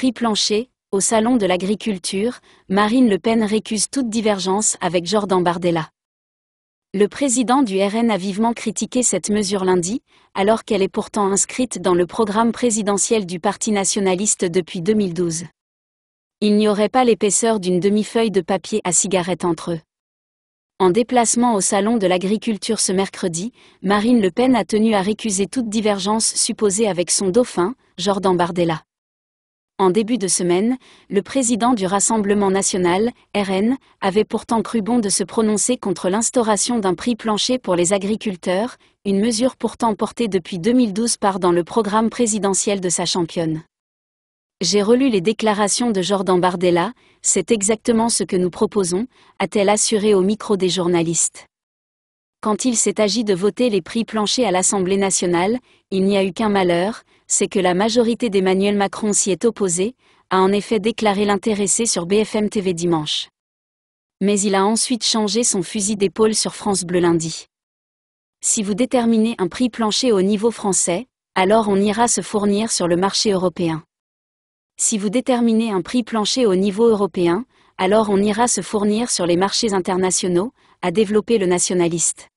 Prix plancher, au Salon de l'agriculture, Marine Le Pen récuse toute divergence avec Jordan Bardella. Le président du RN a vivement critiqué cette mesure lundi, alors qu'elle est pourtant inscrite dans le programme présidentiel du Parti nationaliste depuis 2012. Il n'y aurait pas l'épaisseur d'une demi-feuille de papier à cigarette entre eux. En déplacement au Salon de l'agriculture ce mercredi, Marine Le Pen a tenu à récuser toute divergence supposée avec son dauphin, Jordan Bardella. En début de semaine, le président du Rassemblement national, RN, avait pourtant cru bon de se prononcer contre l'instauration d'un prix plancher pour les agriculteurs, une mesure pourtant portée depuis 2012 par dans le programme présidentiel de sa championne. J'ai relu les déclarations de Jordan Bardella, c'est exactement ce que nous proposons, a-t-elle assuré au micro des journalistes. Quand il s'est agi de voter les prix planchers à l'Assemblée nationale, il n'y a eu qu'un malheur, c'est que la majorité d'Emmanuel Macron s'y est opposée, a en effet déclaré l'intéressé sur BFM TV dimanche. Mais il a ensuite changé son fusil d'épaule sur France Bleu lundi. Si vous déterminez un prix plancher au niveau français, alors on ira se fournir sur le marché européen. Si vous déterminez un prix plancher au niveau européen, alors on ira se fournir sur les marchés internationaux, à développer le nationaliste.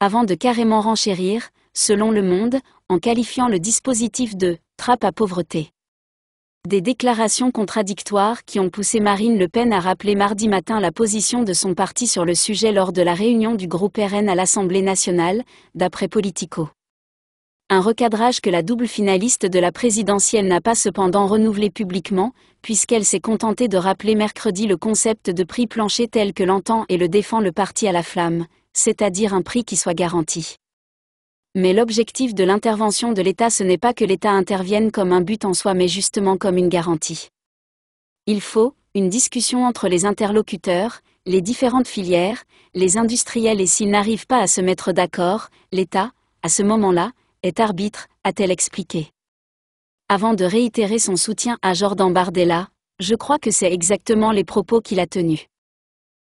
Avant de carrément renchérir, selon Le Monde, en qualifiant le dispositif de trappe à pauvreté. Des déclarations contradictoires qui ont poussé Marine Le Pen à rappeler mardi matin la position de son parti sur le sujet lors de la réunion du groupe RN à l'Assemblée nationale, d'après Politico un recadrage que la double finaliste de la présidentielle n'a pas cependant renouvelé publiquement, puisqu'elle s'est contentée de rappeler mercredi le concept de prix plancher tel que l'entend et le défend le parti à la flamme, c'est-à-dire un prix qui soit garanti. Mais l'objectif de l'intervention de l'État ce n'est pas que l'État intervienne comme un but en soi mais justement comme une garantie. Il faut, une discussion entre les interlocuteurs, les différentes filières, les industriels et s'ils n'arrivent pas à se mettre d'accord, l'État, à ce moment-là, est arbitre, a-t-elle expliqué. Avant de réitérer son soutien à Jordan Bardella, je crois que c'est exactement les propos qu'il a tenus.